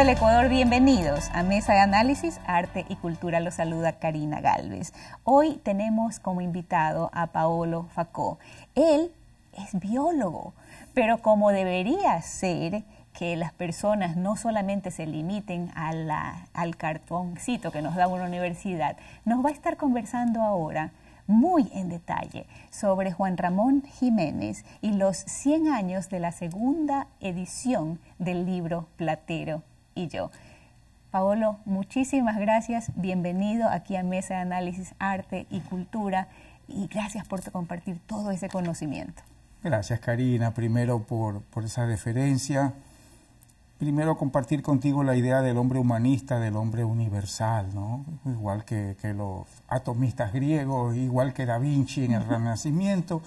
del Ecuador, bienvenidos a Mesa de Análisis, Arte y Cultura. Los saluda Karina Galvez. Hoy tenemos como invitado a Paolo Facó. Él es biólogo, pero como debería ser que las personas no solamente se limiten al cartoncito que nos da una universidad, nos va a estar conversando ahora muy en detalle sobre Juan Ramón Jiménez y los 100 años de la segunda edición del libro Platero y yo. Paolo, muchísimas gracias, bienvenido aquí a Mesa de Análisis Arte y Cultura y gracias por compartir todo ese conocimiento. Gracias Karina, primero por, esa referencia, primero compartir contigo la idea del hombre humanista, del hombre universal, ¿no? igual que, que los atomistas griegos, igual que Da Vinci en el Renacimiento.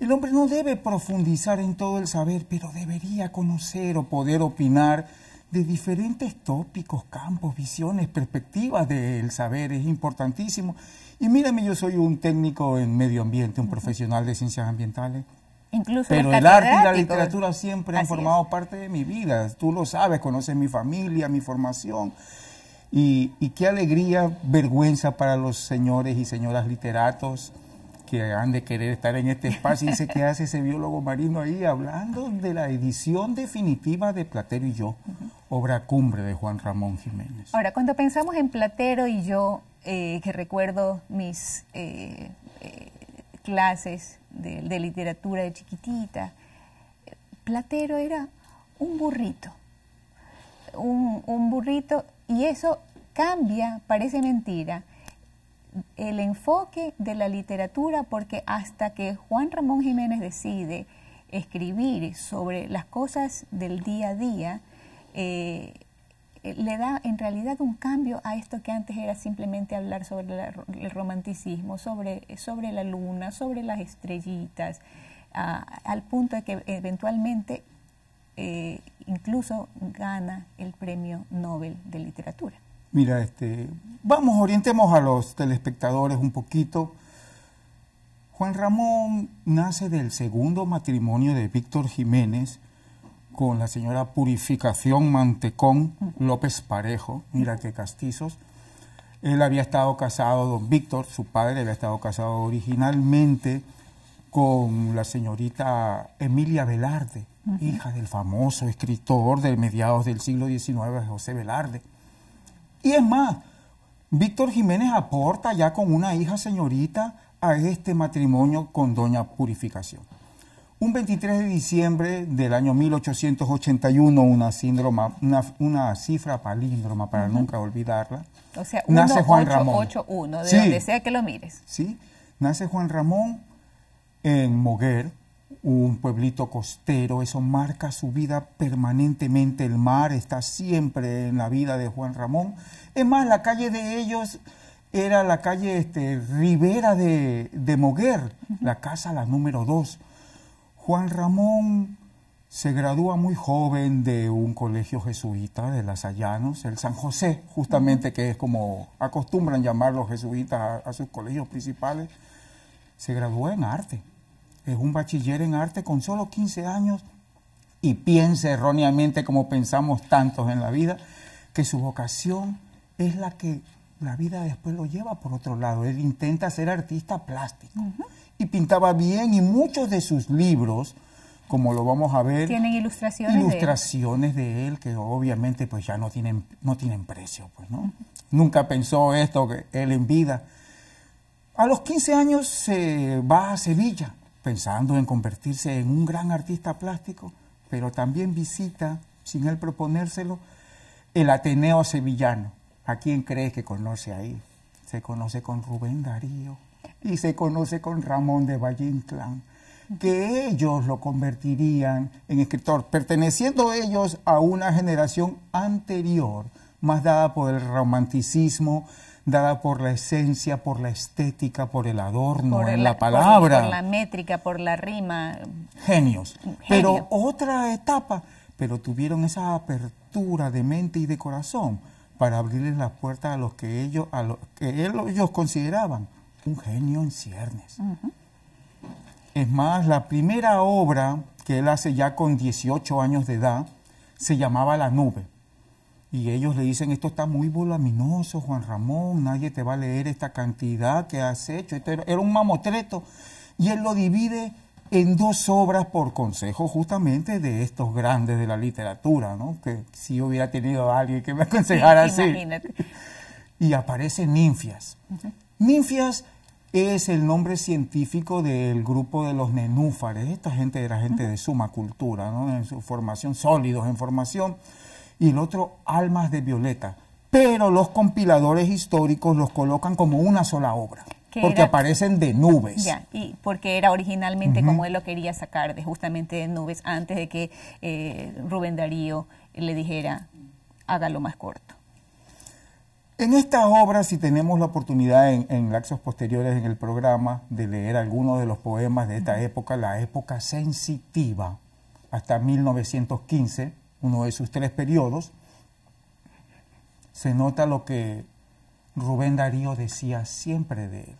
El hombre no debe profundizar en todo el saber, pero debería conocer o poder opinar de diferentes tópicos, campos, visiones, perspectivas del saber. Es importantísimo. Y mírame, yo soy un técnico en medio ambiente, un profesional de ciencias ambientales. Incluso Pero el arte y la literatura siempre han formado parte de mi vida. Tú lo sabes, conoces mi familia, mi formación. Y, y qué alegría, vergüenza para los señores y señoras literatos que han de querer estar en este espacio. Y dice, que hace ese biólogo marino ahí hablando de la edición definitiva de Platero y yo, obra cumbre de Juan Ramón Jiménez? Ahora, cuando pensamos en Platero y yo, eh, que recuerdo mis eh, eh, clases de, literatura de chiquitita, Platero era un burrito, un burrito, y eso cambia, parece mentira, el enfoque de la literatura porque hasta que Juan Ramón Jiménez decide escribir sobre las cosas del día a día, eh, eh, le da en realidad un cambio a esto que antes era simplemente hablar sobre el romanticismo, sobre, sobre la luna, sobre las estrellitas, al punto de que eventualmente eh, incluso gana el premio Nobel de Literatura. Mira, este, vamos, orientemos a los telespectadores un poquito. Juan Ramón nace del segundo matrimonio de Víctor Jiménez con la señora Purificación Mantecón López Parejo. Mira qué castizos. Él había estado casado, don Víctor, su padre había estado casado originalmente con la señorita Emilia Velarde, hija del famoso escritor de mediados del siglo XIX, José Velarde. Y es más, Víctor Jiménez aporta ya con una hija señorita a este matrimonio con Doña Purificación. Un 23 de diciembre del año 1881, una, síndrome, una, cifra palíndroma para nunca olvidarla. O sea, nace Juan Ramón. de donde sea que lo mires. Sí, nace Juan Ramón en Moguer, un pueblito costero, eso marca su vida permanentemente, el mar está siempre en la vida de Juan Ramón. Es más, la calle de ellos era la calle este, Rivera de, Moguer, la casa la número dos Juan Ramón se gradúa muy joven de un colegio jesuita de las Allanos, el San José, justamente que es como acostumbran llamar los jesuitas a sus colegios principales. Se graduó en arte es un bachiller en arte con solo 15 años y piensa erróneamente como pensamos tantos en la vida, que su vocación es la que la vida después lo lleva por otro lado. Él intenta ser artista plástico y pintaba bien y muchos de sus libros, como lo vamos a ver, tienen ilustraciones, de él, que obviamente pues ya no tienen, no tienen precio, pues, Nunca pensó esto él en vida. A los 15 años se va a Sevilla pensando en convertirse en un gran artista plástico, pero también visita, sin él proponérselo, el Ateneo Sevillano. ¿A quién crees que conoce ahí? Se conoce con Rubén Darío y se conoce con Ramón de Valle que ellos lo convertirían en escritor, perteneciendo ellos a una generación anterior, más dada por el romanticismo, dada por la esencia, por la estética, por el adorno, por en la, palabra. Por, la métrica, por la rima. Genios. Pero otra etapa, pero tuvieron esa apertura de mente y de corazón para abrirles las puertas a los que ellos, a los que ellos consideraban un genio en ciernes. Es más, la primera obra que él hace ya con 18 años de edad se llamaba La Nube. Y ellos le dicen, esto está muy voluminoso, Juan Ramón, nadie te va a leer esta cantidad que has hecho. era un mamotreto. Y él lo divide en dos obras por consejo justamente de estos grandes de la literatura, ¿no? Que si hubiera tenido alguien que me aconsejara así. Y aparece ninfias. Ninfias es el nombre científico del grupo de los nenúfares. Esta gente era gente de suma cultura, ¿no? En su formación, sólidos en formación y el otro Almas de Violeta. Pero los compiladores históricos los colocan como una sola obra. Porque aparecen de nubes. y porque era originalmente como él lo quería sacar, de justamente de nubes, antes de que eh, Rubén Darío le dijera, hágalo más corto. En esta obra, si tenemos la oportunidad en, en, laxos posteriores en el programa de leer algunos de los poemas de esta época, la época sensitiva, hasta 1915, uno de sus tres periodos, se nota lo que Rubén Darío decía siempre de él.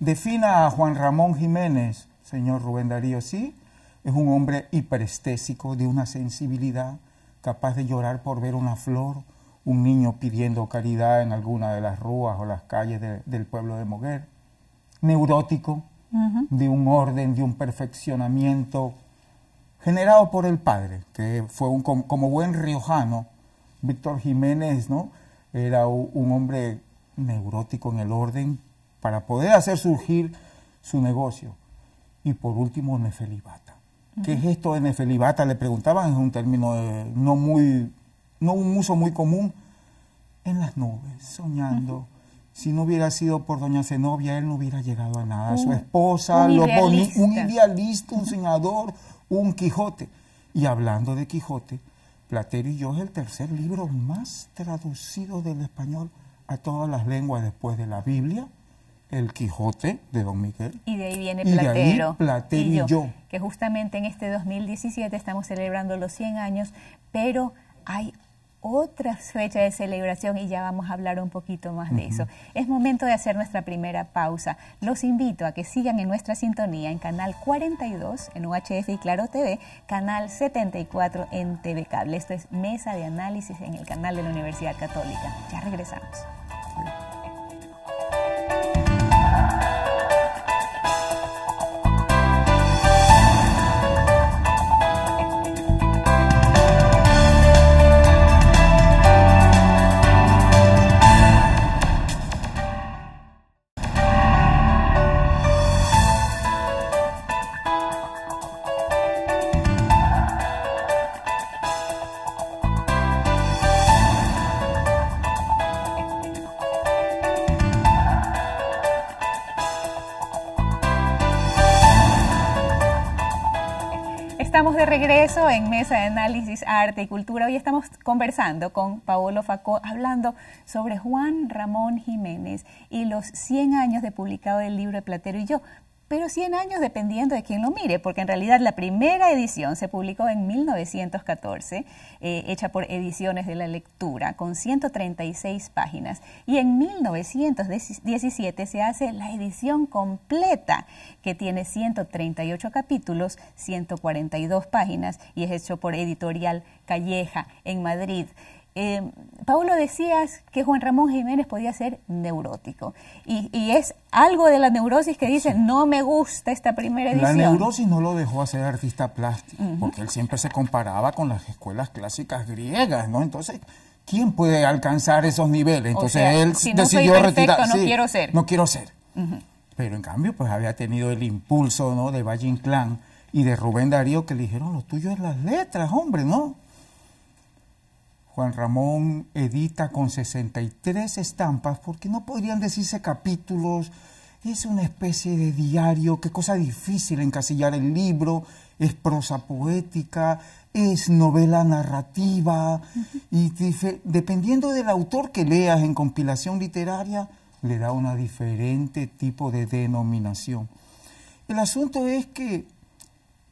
Defina a Juan Ramón Jiménez, señor Rubén Darío, sí, es un hombre hiperestésico, de una sensibilidad, capaz de llorar por ver una flor, un niño pidiendo caridad en alguna de las rúas o las calles del pueblo de Moguer, neurótico, de un orden, de un perfeccionamiento generado por el padre, que fue un, como buen riojano, Víctor Jiménez, ¿no? Era un hombre neurótico en el orden para poder hacer surgir su negocio. Y por último, Nefelibata. ¿Qué es esto de Nefelibata? Le preguntaban, es un término eh, no muy, no un uso muy común, en las nubes, soñando. Si no hubiera sido por doña Zenobia, él no hubiera llegado a nada. su esposa, un idealista. un idealista, un soñador, un Quijote. Y hablando de Quijote, Platero y yo es el tercer libro más traducido del español a todas las lenguas después de la Biblia, el Quijote de Don Miguel. Y de ahí viene Platero. y yo, Que justamente en este 2017 estamos celebrando los 100 años, pero hay otra fecha de celebración y ya vamos a hablar un poquito más de eso. Es momento de hacer nuestra primera pausa. Los invito a que sigan en nuestra sintonía en Canal 42 en UHF y Claro TV, Canal 74 en TV Cable. Esto es Mesa de Análisis en el canal de la Universidad Católica. Ya regresamos. estamos de regreso en Mesa de Análisis Arte y Cultura. Hoy estamos conversando con Paolo Facó, hablando sobre Juan Ramón Jiménez y los 100 años de publicado del libro de Platero. Y yo pero 100 años dependiendo de quién lo mire, porque en realidad la primera edición se publicó en 1914, eh, hecha por Ediciones de la Lectura, con 136 páginas, y en 1917 se hace la edición completa, que tiene 138 capítulos, 142 páginas, y es hecho por Editorial Calleja en Madrid. Eh, Paulo decías que Juan Ramón Jiménez podía ser neurótico y, es algo de la neurosis que dice no me gusta esta primera edición. La neurosis no lo dejó hacer artista plástico porque él siempre se comparaba con las escuelas clásicas griegas, ¿no? Entonces, ¿quién puede alcanzar esos niveles? Entonces él si no decidió retirarse. No quiero ser. No quiero ser. Pero en cambio, pues había tenido el impulso, ¿no? De Valle Inclán y de Rubén Darío que le dijeron, lo tuyo es las letras, hombre, ¿no? Juan Ramón edita con 63 estampas porque no podrían decirse capítulos. Es una especie de diario, qué cosa difícil encasillar el libro, es prosa poética, es novela narrativa, y dependiendo del autor que leas en compilación literaria, le da un diferente tipo de denominación. El asunto es que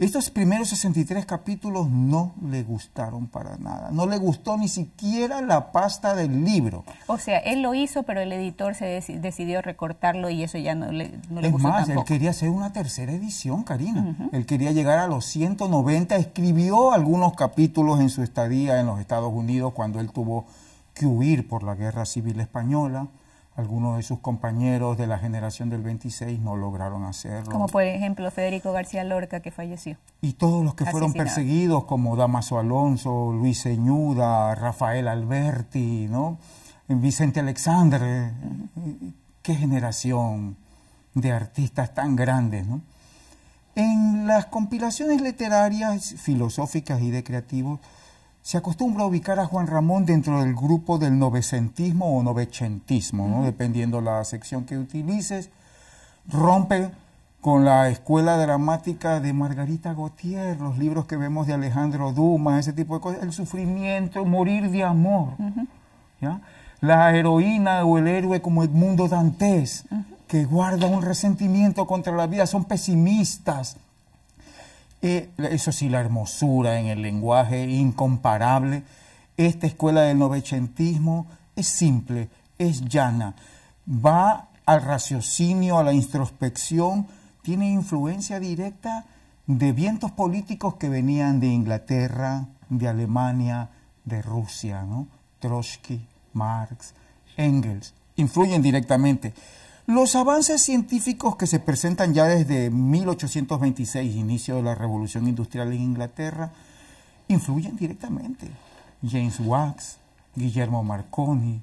estos primeros 63 capítulos no le gustaron para nada. No le gustó ni siquiera la pasta del libro. O sea, él lo hizo, pero el editor se decidió recortarlo y eso ya no le, no es más, él quería hacer una tercera edición, Karina. Él quería llegar a los 190. Escribió algunos capítulos en su estadía en los Estados Unidos cuando él tuvo que huir por la Guerra Civil Española algunos de sus compañeros de la generación del 26 no lograron hacerlo. Como por ejemplo Federico García Lorca, que falleció. Y todos los que fueron perseguidos, como Damaso Alonso, Luis Señuda Rafael Alberti, ¿no? Vicente Alexander, eh, qué generación de artistas tan grandes, ¿no? En las compilaciones literarias, filosóficas y de creativos, se acostumbra a ubicar a Juan Ramón dentro del grupo del novecentismo o novecentismo, dependiendo la sección que utilices. Rompe con la escuela dramática de Margarita Gautier, los libros que vemos de Alejandro Dumas, ese tipo de cosas, el sufrimiento, morir de amor. La heroína o el héroe como Edmundo Dantes, que guarda un resentimiento contra la vida, son pesimistas, eh, eso sí, la hermosura en el lenguaje incomparable. Esta escuela del novecentismo es simple, es llana, va al raciocinio, a la introspección, tiene influencia directa de vientos políticos que venían de Inglaterra, de Alemania, de Rusia, ¿no? Trotsky, Marx, Engels, influyen directamente. Los avances científicos que se presentan ya desde 1826, inicio de la Revolución Industrial en Inglaterra, influyen directamente. James Wax, Guillermo Marconi,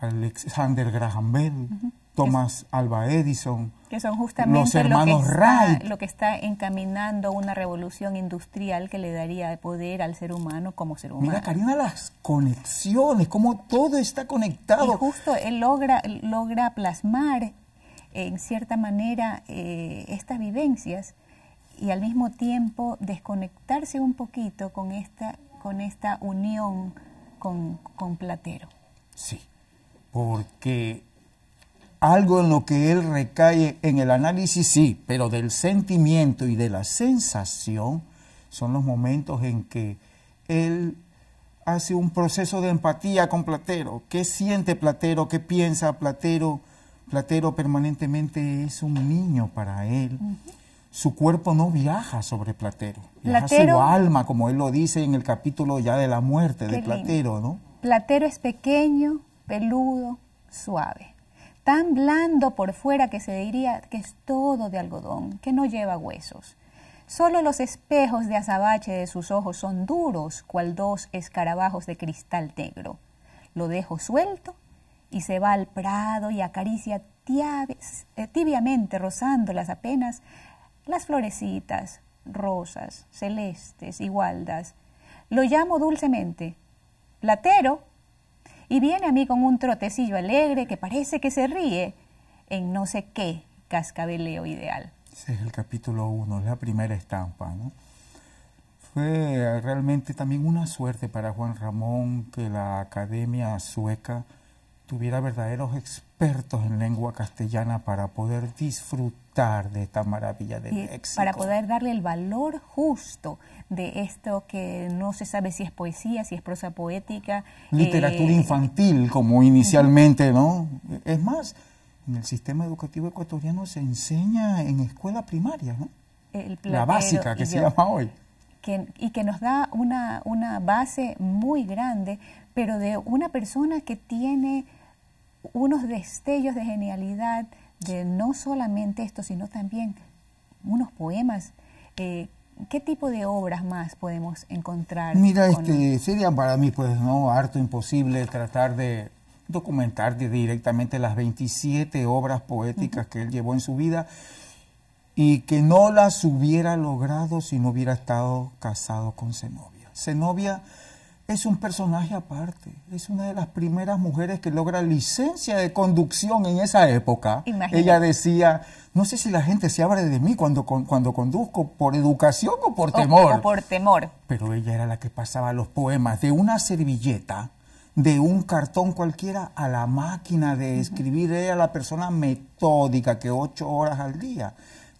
Alexander Graham Bell, Thomas Alba Edison. Que son justamente los hermanos lo, que lo que está encaminando una revolución industrial que le daría poder al ser humano como ser humano. Mira, Karina, las conexiones, cómo todo está conectado. Y justo él logra, logra plasmar en cierta manera eh, estas vivencias y al mismo tiempo desconectarse un poquito con esta, con esta unión con, con Platero. Sí, porque algo en lo que él recae en el análisis, sí, pero del sentimiento y de la sensación son los momentos en que él hace un proceso de empatía con Platero. ¿Qué siente Platero? ¿Qué piensa Platero? Platero permanentemente es un niño para él. Su cuerpo no viaja sobre Platero, viaja su alma, como él lo dice en el capítulo ya de la muerte de Platero, ¿no? Platero es pequeño, peludo, suave tan blando por fuera que se diría que es todo de algodón, que no lleva huesos. Solo los espejos de azabache de sus ojos son duros, cual dos escarabajos de cristal negro. Lo dejo suelto y se va al prado y acaricia eh, tibiamente, rozándolas apenas, las florecitas, rosas, celestes, igualdas. Lo llamo dulcemente, platero, y viene a mí con un trotecillo alegre que parece que se ríe en no sé qué cascabeleo ideal. Ese es el capítulo 1, la primera estampa, Fue realmente también una suerte para Juan Ramón que la Academia Sueca tuviera verdaderos expertos en lengua castellana para poder disfrutar de esta maravilla del y Para poder darle el valor justo de esto que no se sabe si es poesía, si es prosa poética. Eh, Literatura infantil, como inicialmente, ¿no? Es más, en el sistema educativo ecuatoriano se enseña en escuela primaria, ¿no? la básica que se llama hoy. y que nos da una, una base muy grande, pero de una persona que tiene unos destellos de genialidad de no solamente esto, sino también unos poemas. Eh, ¿Qué tipo de obras más podemos encontrar? Mira, este, sería para mí, pues, no, harto imposible tratar de documentar directamente las 27 obras poéticas que él llevó en su vida y que no las hubiera logrado si no hubiera estado casado con Zenobia. Zenobia es un personaje aparte. Es una de las primeras mujeres que logra licencia de conducción en esa época. Ella decía, no sé si la gente se abre de mí cuando, cuando conduzco, por educación o por temor. por temor. Pero ella era la que pasaba los poemas de una servilleta, de un cartón cualquiera, a la máquina de escribir. Ella Era la persona metódica que ocho horas al día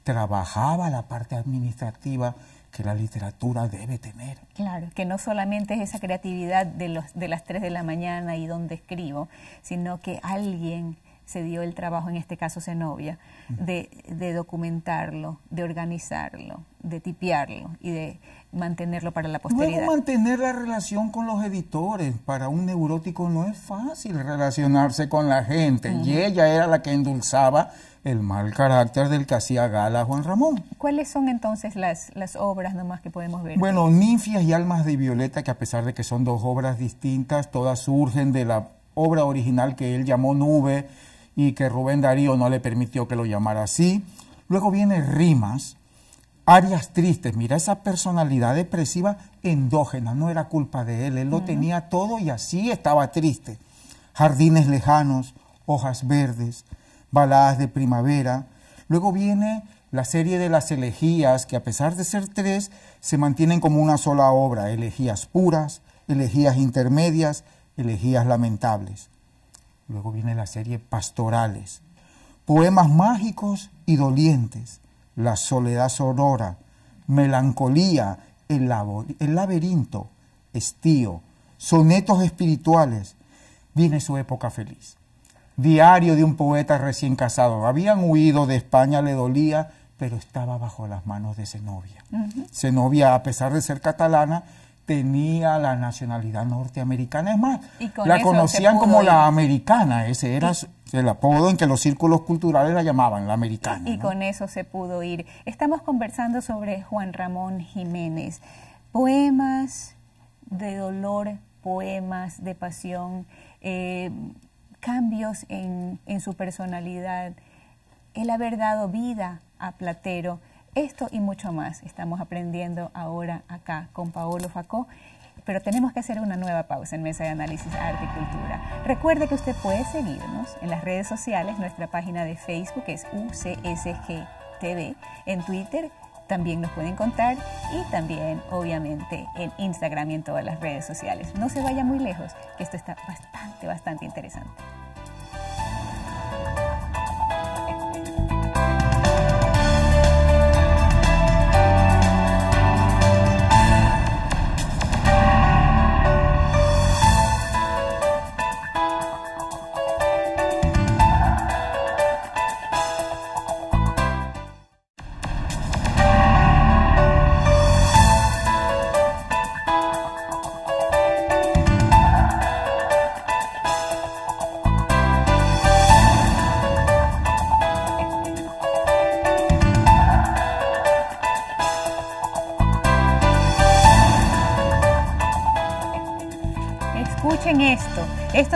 trabajaba la parte administrativa que la literatura debe tener. Claro, que no solamente es esa creatividad de, los, de las 3 de la mañana y donde escribo, sino que alguien se dio el trabajo, en este caso Zenobia, de, documentarlo, de organizarlo, de tipiarlo y de mantenerlo para la posteridad. Luego mantener la relación con los editores. Para un neurótico no es fácil relacionarse con la gente y ella era la que endulzaba el mal carácter del que hacía gala Juan Ramón. ¿Cuáles son entonces las, las obras nomás que podemos ver? Bueno, Ninfias y Almas de Violeta, que a pesar de que son dos obras distintas, todas surgen de la obra original que él llamó Nube, y que Rubén Darío no le permitió que lo llamara así. Luego viene Rimas, áreas Tristes, mira esa personalidad depresiva endógena, no era culpa de él, él lo tenía todo y así estaba triste. Jardines lejanos, hojas verdes, baladas de primavera. Luego viene la serie de las elegías, que a pesar de ser tres, se mantienen como una sola obra, elegías puras, elegías intermedias, elegías lamentables. Luego viene la serie Pastorales. Poemas mágicos y dolientes. La soledad sonora. Melancolía. El, laberinto. Estío. Sonetos espirituales. Viene su época feliz. Diario de un poeta recién casado. Habían huido de España, le dolía, pero estaba bajo las manos de Zenobia. Zenobia, a pesar de ser catalana, tenía la nacionalidad norteamericana. Es más, la conocían como la americana, ese era el apodo en que los círculos culturales la llamaban, la americana. Y con eso se pudo ir. Estamos conversando sobre Juan Ramón Jiménez. Poemas de dolor, poemas de pasión, eh, cambios en, en su personalidad, el haber dado vida a Platero. Esto y mucho más estamos aprendiendo ahora acá con Paolo Facó, pero tenemos que hacer una nueva pausa en Mesa de Análisis Arte y Cultura. Recuerde que usted puede seguirnos en las redes sociales, nuestra página de Facebook es UCSGTV, en Twitter también nos pueden contar y también obviamente en Instagram y en todas las redes sociales. No se vaya muy lejos, que esto está bastante, bastante interesante.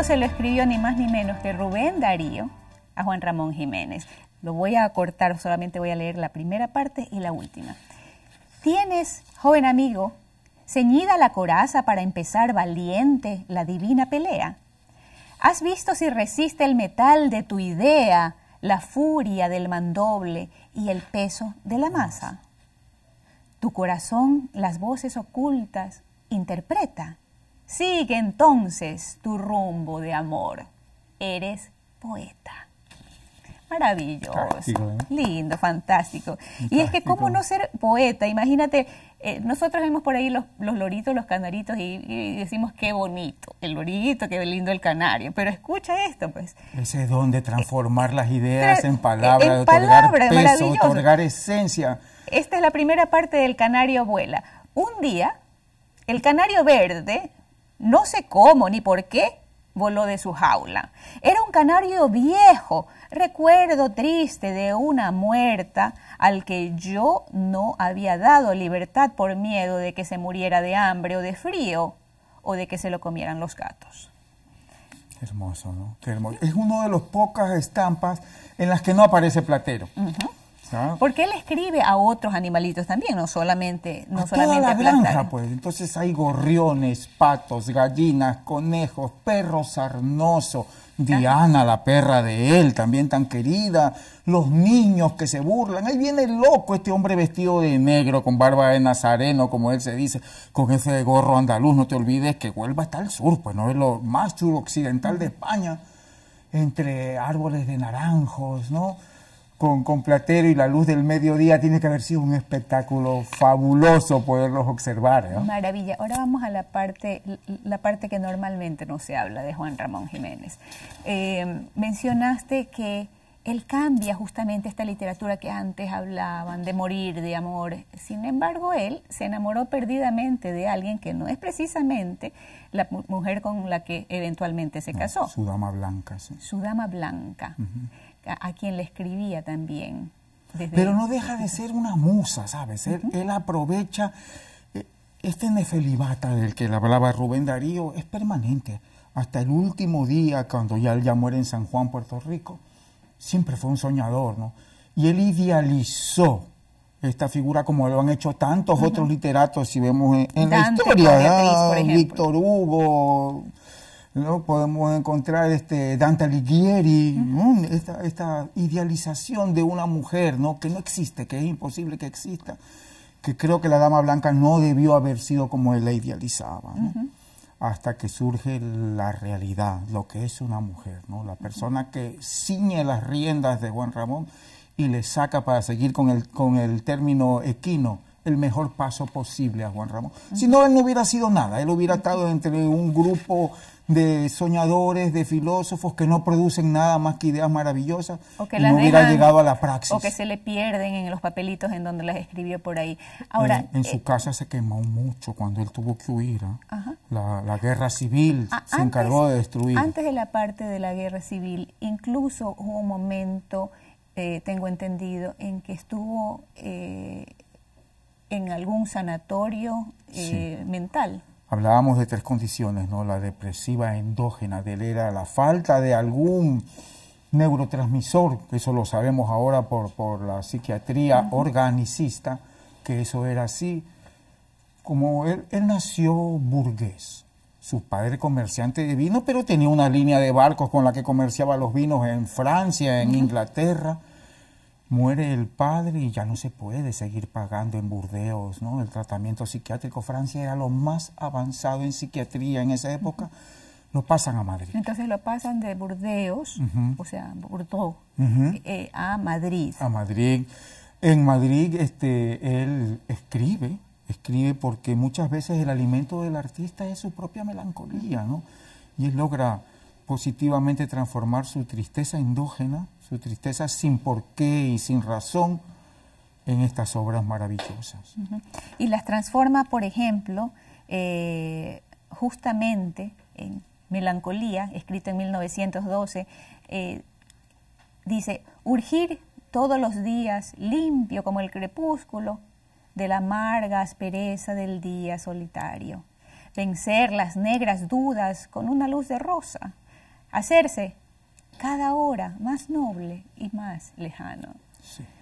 se lo escribió ni más ni menos que Rubén Darío a Juan Ramón Jiménez. Lo voy a cortar, solamente voy a leer la primera parte y la última. Tienes, joven amigo, ceñida la coraza para empezar valiente la divina pelea. ¿Has visto si resiste el metal de tu idea la furia del mandoble y el peso de la masa? Tu corazón las voces ocultas interpreta Sigue entonces tu rumbo de amor. Eres poeta. Maravilloso. ¿eh? Lindo, fantástico. Y es que, ¿cómo no ser poeta? Imagínate, eh, nosotros vemos por ahí los, loritos, los canaritos y, decimos qué bonito, el lorito, qué lindo el canario. Pero escucha esto, pues. Ese don de transformar las ideas en eh, palabras, en palabras otorgar peso, otorgar esencia. Esta es la primera parte del canario vuela. Un día, el canario verde no sé cómo ni por qué, voló de su jaula. Era un canario viejo, recuerdo triste de una muerta al que yo no había dado libertad por miedo de que se muriera de hambre o de frío o de que se lo comieran los gatos. hermoso, ¿no? Es uno de los pocas estampas en las que no aparece Platero. Porque él escribe a otros animalitos también, no solamente no a solamente la granja, pues. Entonces hay gorriones, patos, gallinas, conejos, perros sarnosos, Diana, la perra de él, también tan querida, los niños que se burlan. Ahí viene loco, este hombre vestido de negro, con barba de nazareno, como él se dice, con ese gorro andaluz. No te olvides que Huelva está al sur, pues no es lo más sur occidental de España, entre árboles de naranjos, ¿no? con, con Platero y la luz del mediodía, tiene que haber sido un espectáculo fabuloso poderlos observar. Maravilla. Ahora vamos a la parte, la parte que normalmente no se habla de Juan Ramón Jiménez. Eh, mencionaste que él cambia justamente esta literatura que antes hablaban de morir, de amor. Sin embargo, él se enamoró perdidamente de alguien que no es precisamente la mujer con la que eventualmente se casó. Su dama blanca, sí. Su dama blanca a, quien le escribía también. Pero no deja de ser una musa, ¿sabes? Él, aprovecha eh, este nefelibata del que le hablaba Rubén Darío, es permanente. Hasta el último día, cuando ya él ya muere en San Juan, Puerto Rico, siempre fue un soñador, ¿no? Y él idealizó esta figura como lo han hecho tantos otros literatos, si vemos en, la historia, Víctor Hugo, ¿no? Podemos encontrar este Dante Alighieri, esta, idealización de una mujer, Que no existe, que es imposible que exista. Que creo que la Dama Blanca no debió haber sido como él la idealizaba, Hasta que surge la realidad, lo que es una mujer, ¿no? La persona que ciñe las riendas de Juan Ramón y le saca para seguir con el, con el término equino, el mejor paso posible a Juan Ramón. Si no, él no hubiera sido nada, él hubiera estado entre un grupo de soñadores, de filósofos que no producen nada más que ideas maravillosas que y no hubiera llegado a la praxis. O que se le pierden en los papelitos en donde las escribió por ahí. Ahora, en su eh, casa se quemó mucho cuando él tuvo que huir. ¿ah? La, guerra civil ah, se encargó de destruir. Antes de la parte de la guerra civil, incluso hubo un momento, eh, tengo entendido, en que estuvo eh, en algún sanatorio eh, mental. Hablábamos de tres condiciones, ¿no? La depresiva endógena de era la falta de algún neurotransmisor, que eso lo sabemos ahora por, la psiquiatría organicista, que eso era así. Como él, nació burgués, su padre comerciante de vino, pero tenía una línea de barcos con la que comerciaba los vinos en Francia, en Inglaterra muere el padre y ya no se puede seguir pagando en Burdeos, ¿no? El tratamiento psiquiátrico. Francia era lo más avanzado en psiquiatría en esa época. Lo pasan a Madrid. Entonces lo pasan de Burdeos, o sea, Bordeaux, eh, eh, a Madrid. A Madrid. En Madrid este, él escribe, escribe porque muchas veces el alimento del artista es su propia melancolía, ¿no? Y él logra positivamente transformar su tristeza endógena, su tristeza sin porqué y sin razón, en estas obras maravillosas. Y las transforma, por ejemplo, eh, justamente en Melancolía, escrito en 1912, eh, dice, urgir todos los días limpio como el crepúsculo de la amarga aspereza del día solitario, vencer las negras dudas con una luz de rosa, hacerse cada hora más noble y más lejano.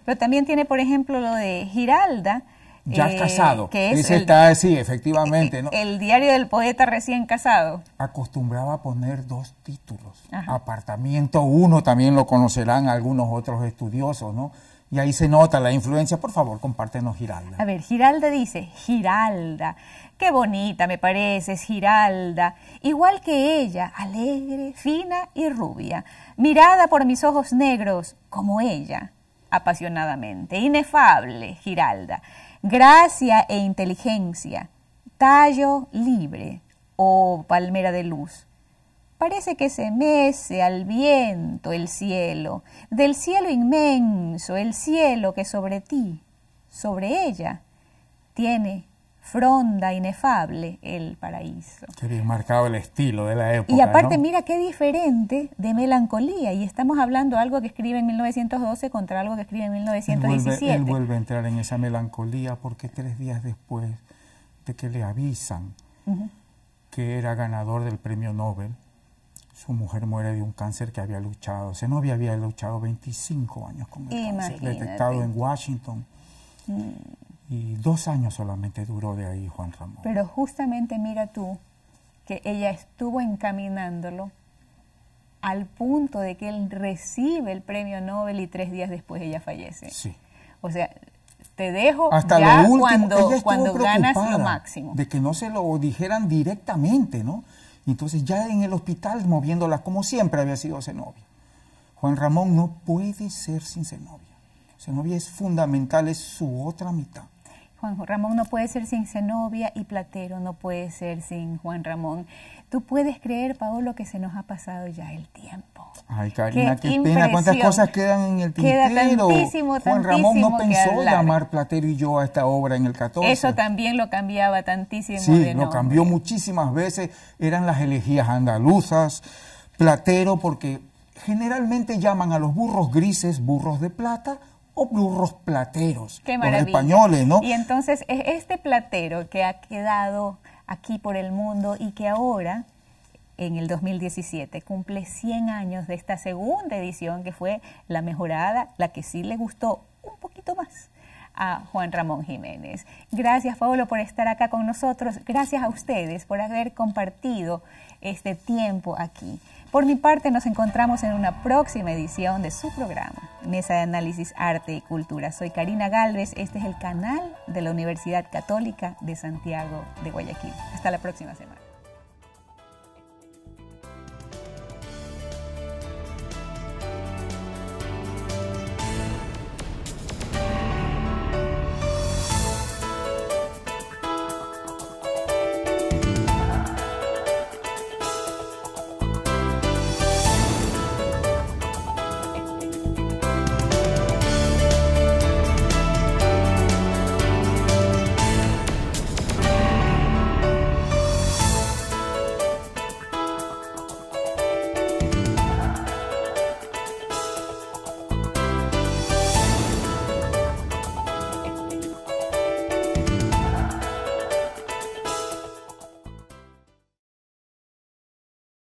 Pero también tiene, por ejemplo, lo de Giralda. Ya eh, casado. Que es el, está efectivamente. El diario del poeta recién casado. Acostumbraba a poner dos títulos. Apartamiento Apartamento uno, también lo conocerán algunos otros estudiosos, ¿no? y ahí se nota la influencia. Por favor, compártenos Giralda. A ver, Giralda dice, Giralda, qué bonita me pareces, Giralda, igual que ella, alegre, fina y rubia, mirada por mis ojos negros, como ella, apasionadamente, inefable, Giralda, gracia e inteligencia, tallo libre, oh palmera de luz, Parece que se mece al viento el cielo, del cielo inmenso, el cielo que sobre ti, sobre ella, tiene fronda inefable el paraíso. Qué bien marcado el estilo de la época. Y aparte, mira qué diferente de melancolía. Y estamos hablando algo que escribe en 1912 contra algo que escribe en 1917. Él vuelve, a entrar en esa melancolía porque tres días después de que le avisan que era ganador del premio Nobel, su mujer muere de un cáncer que había luchado. Se no había luchado 25 años con el cáncer, detectado en Washington. Mm. Y dos años solamente duró de ahí Juan Ramón. Pero justamente mira tú que ella estuvo encaminándolo al punto de que él recibe el premio Nobel y tres días después ella fallece. Sí. O sea, te dejo Hasta lo último, cuando, cuando ganas lo máximo. De que no se lo dijeran directamente, ¿no? Entonces ya en el hospital moviéndola como siempre había sido Zenobia. Juan Ramón no puede ser sin Zenobia. Zenobia es fundamental, es su otra mitad. Juan Ramón no puede ser sin Zenobia y Platero no puede ser sin Juan Ramón. Tú puedes creer, Paolo, que se nos ha pasado ya el tiempo. Ay, Karina, qué, pena. ¿Cuántas cosas quedan en el tintero? Juan Ramón no pensó llamar Platero y yo a esta obra en el 14. Eso también lo cambiaba tantísimo. Sí, lo cambió muchísimas veces. Eran las elegías andaluzas, Platero, porque generalmente llaman a los burros grises burros de plata o burros plateros, Qué los españoles, ¿no? Y entonces es este platero que ha quedado aquí por el mundo y que ahora en el 2017. Cumple 100 años de esta segunda edición que fue la mejorada, la que sí le gustó un poquito más a Juan Ramón Jiménez. Gracias, Pablo, por estar acá con nosotros. Gracias a ustedes por haber compartido este tiempo aquí. Por mi parte, nos encontramos en una próxima edición de su programa, Mesa de Análisis Arte y Cultura. Soy Karina Galvez, este es el canal de la Universidad Católica de Santiago de Guayaquil. Hasta la próxima semana.